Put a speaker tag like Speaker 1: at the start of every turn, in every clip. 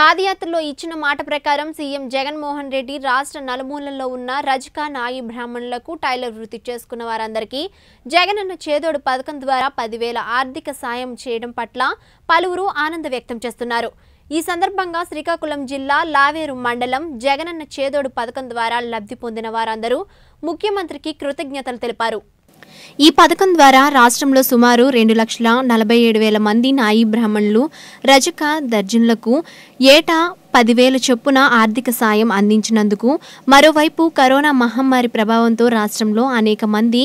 Speaker 1: పాదయాత్రలో ఇచ్చిన మాట ప్రకారం సీఎం జగన్మోహన్ రెడ్డి రాష్ట్ర నలుమూలల్లో ఉన్న రజకా నాయి బ్రాహ్మణులకు టైలర్ వృత్తి చేసుకున్న వారందరికీ జగనన్న చేదోడు పథకం ద్వారా పదివేల ఆర్థిక సాయం చేయడం పట్ల పలువురు ఆనంద వ్యక్తం చేస్తున్నారు ఈ సందర్భంగా శ్రీకాకుళం జిల్లా లావేరు మండలం జగనన్న చేదోడు పథకం ద్వారా లబ్ధి పొందిన వారందరూ ముఖ్యమంత్రికి కృతజ్ఞతలు తెలిపారు ఈ పథకం ద్వారా రాష్ట్రంలో సుమారు రెండు లక్షల నలభై ఏడు వేల మంది నాయీ బ్రాహ్మణులు రజక దర్జన్లకు ఏటా పదివేల చొప్పున ఆర్థిక సాయం అందించినందుకు మరోవైపు కరోనా మహమ్మారి ప్రభావంతో రాష్ట్రంలో అనేక మంది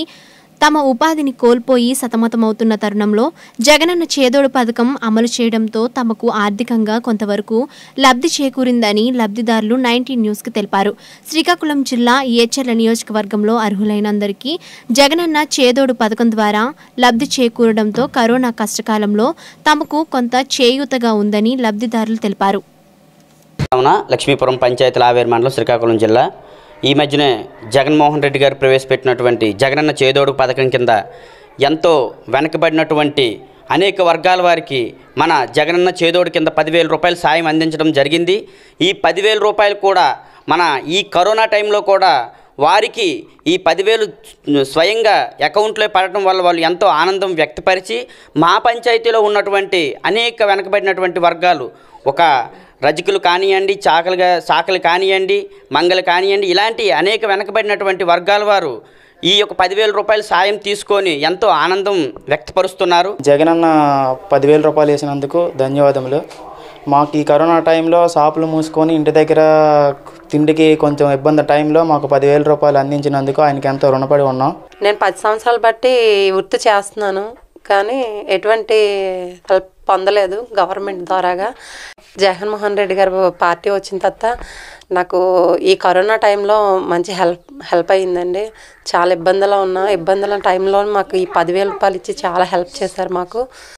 Speaker 1: తమ ఉపాధిని కోల్పోయి సతమతమవుతున్న తరుణంలో జగనన్న చేదోడు పథకం అమలు చేయడంతో తమకు ఆర్థికంగా కొంతవరకు లబ్ధి చేకూరిందని లబ్ధిదారులు నైన్టీన్ న్యూస్కి తెలిపారు శ్రీకాకుళం జిల్లా ఏచర్ల నియోజకవర్గంలో అర్హులైనందరికీ జగనన్న చేదోడు పథకం ద్వారా లబ్ధి చేకూరడంతో కరోనా కష్టకాలంలో తమకు కొంత చేయూతగా ఉందని లబ్ధిదారులు తెలిపారు
Speaker 2: లక్ష్మీపురం పంచాయతీల ఆవేరు మండలం శ్రీకాకుళం జిల్లా ఈ మధ్యనే జగన్మోహన్ రెడ్డి గారు ప్రవేశపెట్టినటువంటి జగనన్న చేదోడు పథకం కింద ఎంతో వెనకబడినటువంటి అనేక వర్గాల వారికి మన జగనన్న చేదోడు కింద పదివేల రూపాయలు సాయం అందించడం జరిగింది ఈ పదివేల రూపాయలు కూడా మన ఈ కరోనా టైంలో కూడా వారికి ఈ పదివేలు స్వయంగా అకౌంట్లో పడటం వల్ల వాళ్ళు ఎంతో ఆనందం వ్యక్తపరిచి మా పంచాయతీలో ఉన్నటువంటి అనేక వెనకబడినటువంటి వర్గాలు ఒక రజకులు కానివ్వండి చాకలుగా చాకలు కానివ్వండి మంగలు కానివ్వండి ఇలాంటి అనేక వెనకబడినటువంటి వర్గాల వారు ఈ యొక్క పదివేల రూపాయల సాయం తీసుకొని ఎంతో ఆనందం వ్యక్తపరుస్తున్నారు
Speaker 3: జగనన్న పదివేల రూపాయలు వేసినందుకు ధన్యవాదములు మాకు ఈ కరోనా టైంలో షాపులు మూసుకొని ఇంటి దగ్గర తిండికి కొంచెం ఇబ్బంది టైంలో మాకు పదివేల రూపాయలు అందించినందుకు ఆయనకి ఎంతో రుణపడి ఉన్నాం
Speaker 4: నేను పది సంవత్సరాలు బట్టి వృత్తి చేస్తున్నాను కానీ ఎటువంటి హెల్ప్ పొందలేదు గవర్నమెంట్ ద్వారాగా జగన్మోహన్ రెడ్డి గారు పార్టీ వచ్చిన తర్వాత నాకు ఈ కరోనా టైంలో మంచి హెల్ప్ హెల్ప్ అయ్యిందండి చాలా ఇబ్బందులు ఉన్నా ఇబ్బందుల టైంలో మాకు ఈ పదివేల రూపాయలు ఇచ్చి చాలా హెల్ప్ చేశారు మాకు